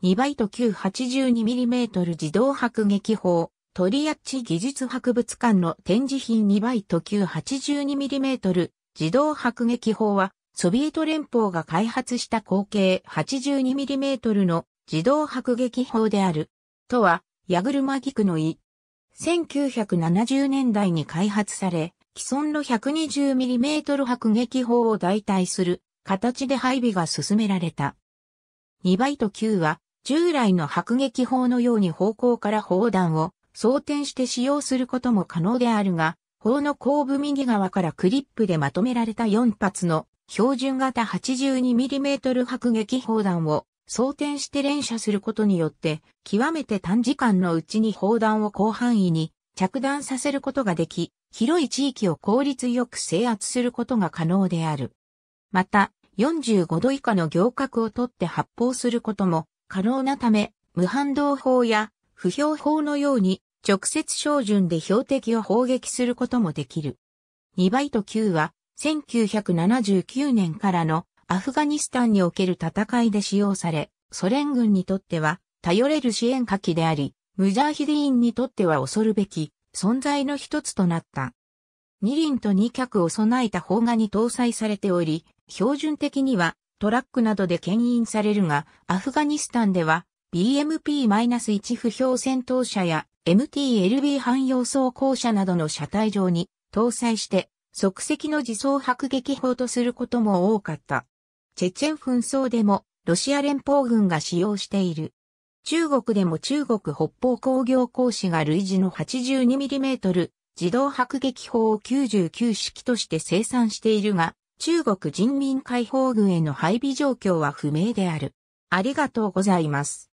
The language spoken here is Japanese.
2倍と9 82mm 自動迫撃砲、トリアッチ技術博物館の展示品2倍と9 82mm 自動迫撃砲は、ソビエト連邦が開発した口径 82mm の自動迫撃砲である。とは、矢車菊の意。1970年代に開発され、既存の 120mm 迫撃砲を代替する形で配備が進められた。2バイトは従来の迫撃砲のように方向から砲弾を装填して使用することも可能であるが、砲の後部右側からクリップでまとめられた4発の標準型 82mm 迫撃砲弾を装填して連射することによって、極めて短時間のうちに砲弾を広範囲に着弾させることができ、広い地域を効率よく制圧することが可能である。また、45度以下の行角を取って発砲することも可能なため、無反動砲や不評砲のように直接照準で標的を砲撃することもできる。2倍と9は1979年からのアフガニスタンにおける戦いで使用され、ソ連軍にとっては頼れる支援火器であり、ムジャーヒディーンにとっては恐るべき存在の一つとなった。2輪と2脚を備えた砲画に搭載されており、標準的にはトラックなどで牽引されるが、アフガニスタンでは BMP-1 不評戦闘車や MTLB 汎用装甲車などの車体上に搭載して即席の自走迫撃砲とすることも多かった。チェチェン紛争でもロシア連邦軍が使用している。中国でも中国北方工業工士が類似の 82mm 自動迫撃砲を99式として生産しているが、中国人民解放軍への配備状況は不明である。ありがとうございます。